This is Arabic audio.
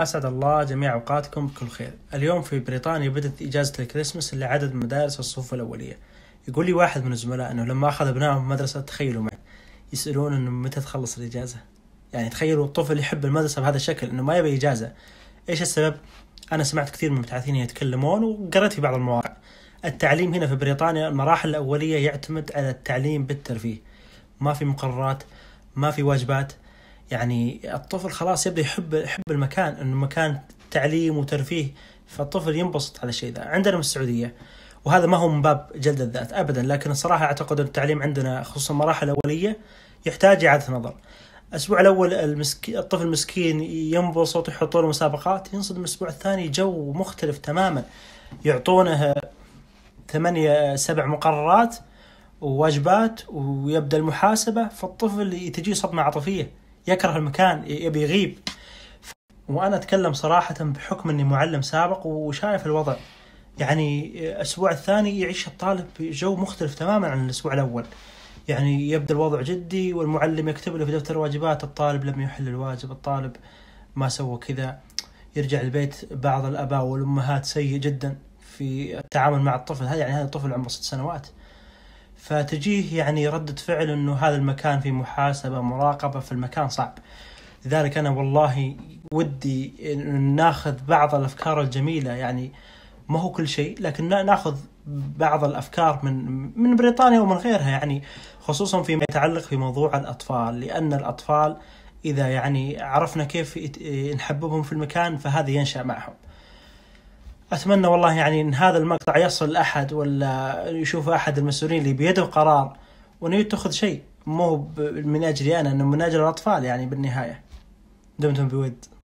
أسعد الله جميع أوقاتكم بكل خير اليوم في بريطانيا بدأت إجازة الكريسماس لعدد مدارس الصفوف الأولية يقول لي واحد من الزملاء أنه لما أخذ أبنائهم مدرسة تخيلوا معي يسألون أنه متى تخلص الإجازة يعني تخيلوا الطفل يحب المدرسة بهذا الشكل أنه ما يبي إجازة إيش السبب؟ أنا سمعت كثير من المبتعثين يتكلمون وقرأت في بعض المواقع التعليم هنا في بريطانيا المراحل الأولية يعتمد على التعليم بالترفيه ما في مقررات ما في واجبات يعني الطفل خلاص يبدا يحب يحب المكان انه مكان تعليم وترفيه فالطفل ينبسط على الشيء ذا عندنا في السعوديه وهذا ما هو من باب جلد الذات ابدا لكن الصراحه اعتقد ان التعليم عندنا خصوصا المراحل الاوليه يحتاج اعاده نظر الاسبوع الاول المسك... الطفل المسكين ينبسط يحطون له مسابقات ينصدم الاسبوع الثاني جو مختلف تماما يعطونه ثمانية سبع مقررات وواجبات ويبدا المحاسبه فالطفل تجيه صدمه عاطفيه يكره المكان يبي يغيب وانا اتكلم صراحه بحكم اني معلم سابق وشايف الوضع يعني الاسبوع الثاني يعيش الطالب جو مختلف تماما عن الاسبوع الاول يعني يبدا الوضع جدي والمعلم يكتب له في دفتر الواجبات الطالب لم يحل الواجب الطالب ما سوى كذا يرجع البيت بعض الاباء والامهات سيء جدا في التعامل مع الطفل هذا يعني هذا الطفل عمره ست سنوات فتجيه يعني ردة فعل انه هذا المكان في محاسبة مراقبة في المكان صعب لذلك انا والله ودي ناخذ بعض الافكار الجميلة يعني ما هو كل شيء لكن ناخذ بعض الافكار من من بريطانيا ومن غيرها يعني خصوصا فيما يتعلق في موضوع الاطفال لان الاطفال اذا يعني عرفنا كيف نحببهم في المكان فهذا ينشا معهم اتمنى والله يعني ان هذا المقطع يصل لاحد ولا يشوف احد المسؤولين اللي بيده قرار وانه يتخذ شيء مو من اجلي انا انه من اجل الاطفال يعني بالنهايه دمتم بود